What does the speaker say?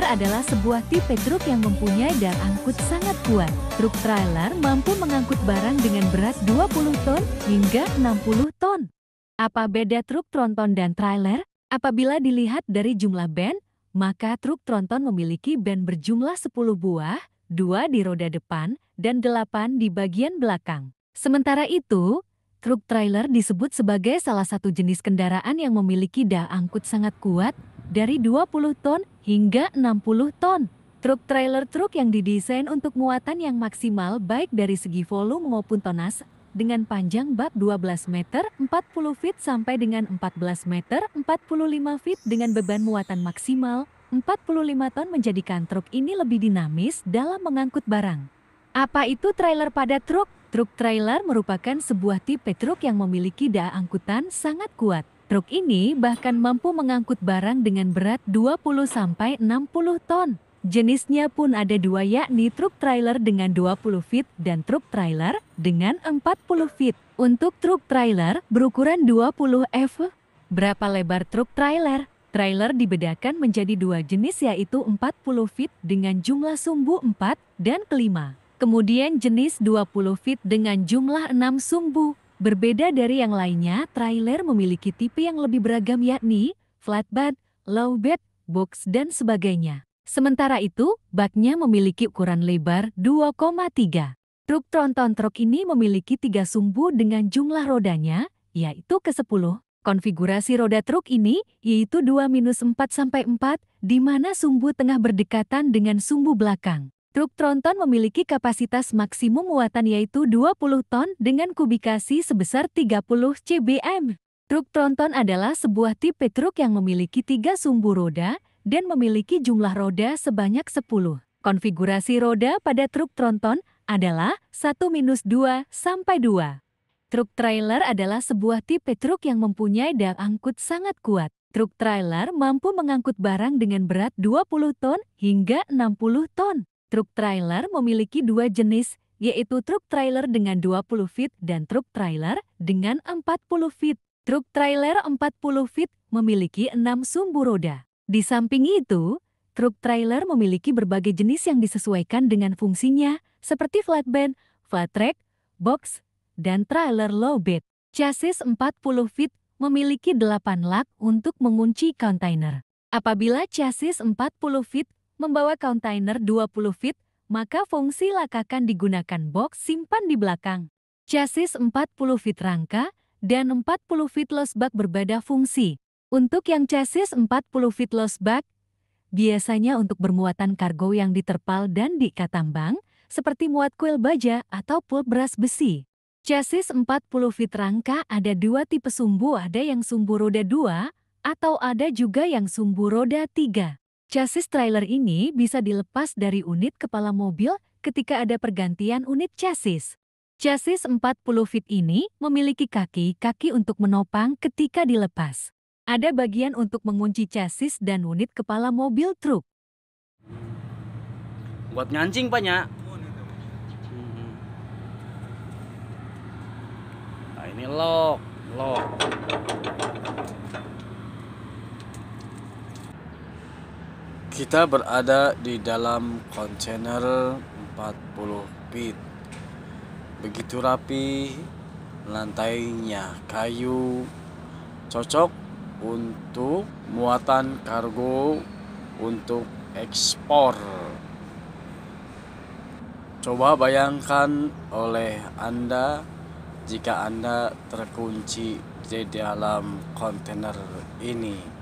trailer adalah sebuah tipe truk yang mempunyai dar angkut sangat kuat. Truk trailer mampu mengangkut barang dengan berat 20 ton hingga 60 ton. Apa beda truk tronton dan trailer? Apabila dilihat dari jumlah ban, maka truk tronton memiliki ban berjumlah 10 buah, 2 di roda depan, dan 8 di bagian belakang. Sementara itu, truk trailer disebut sebagai salah satu jenis kendaraan yang memiliki daya angkut sangat kuat dari 20 ton hingga 60 ton. Truk trailer truk yang didesain untuk muatan yang maksimal baik dari segi volume maupun tonas dengan panjang bak 12 meter 40 feet sampai dengan 14 meter 45 feet dengan beban muatan maksimal 45 ton menjadikan truk ini lebih dinamis dalam mengangkut barang. Apa itu trailer pada truk? Truk trailer merupakan sebuah tipe truk yang memiliki daya angkutan sangat kuat. Truk ini bahkan mampu mengangkut barang dengan berat 20-60 ton. Jenisnya pun ada dua yakni truk trailer dengan 20 feet dan truk trailer dengan 40 feet. Untuk truk trailer berukuran 20 F, berapa lebar truk trailer? Trailer dibedakan menjadi dua jenis yaitu 40 feet dengan jumlah sumbu 4 dan kelima. Kemudian jenis 20 feet dengan jumlah 6 sumbu. Berbeda dari yang lainnya, trailer memiliki tipe yang lebih beragam yakni flatbed, low bed, box, dan sebagainya. Sementara itu, baknya memiliki ukuran lebar 2,3. Truk tronton truk ini memiliki tiga sumbu dengan jumlah rodanya, yaitu ke-10. Konfigurasi roda truk ini yaitu 2-4 sampai 4, di mana sumbu tengah berdekatan dengan sumbu belakang. Truk tronton memiliki kapasitas maksimum muatan yaitu 20 ton dengan kubikasi sebesar 30 cbm. Truk tronton adalah sebuah tipe truk yang memiliki tiga sumbu roda dan memiliki jumlah roda sebanyak 10. Konfigurasi roda pada truk tronton adalah 1-2 sampai 2. Truk trailer adalah sebuah tipe truk yang mempunyai daya angkut sangat kuat. Truk trailer mampu mengangkut barang dengan berat 20 ton hingga 60 ton. Truk trailer memiliki dua jenis, yaitu truk trailer dengan 20 feet dan truk trailer dengan 40 feet. Truk trailer 40 feet memiliki enam sumbu roda. Di samping itu, truk trailer memiliki berbagai jenis yang disesuaikan dengan fungsinya, seperti flatbed, flat track, box, dan trailer low bed. Chassis 40 feet memiliki 8 lak untuk mengunci kontainer. Apabila chassis 40 feet membawa kontainer 20 feet, maka fungsi lakakan digunakan box simpan di belakang. Chassis 40 feet rangka dan 40 feet losbak berbeda fungsi. Untuk yang chassis 40 feet losbak, biasanya untuk bermuatan kargo yang diterpal dan diikat tambang, seperti muat kuil baja atau pul beras besi. Chassis 40 feet rangka ada dua tipe sumbu, ada yang sumbu roda 2, atau ada juga yang sumbu roda 3. Chassis trailer ini bisa dilepas dari unit kepala mobil ketika ada pergantian unit chassis. Chassis 40 feet ini memiliki kaki-kaki untuk menopang ketika dilepas. Ada bagian untuk mengunci chassis dan unit kepala mobil truk. Buat ngancing, Pak, ya. Nah, ini loh. Kita berada di dalam kontainer 40 feet. Begitu rapi, lantainya kayu cocok untuk muatan kargo untuk ekspor. Coba bayangkan oleh Anda jika Anda terkunci di dalam kontainer ini.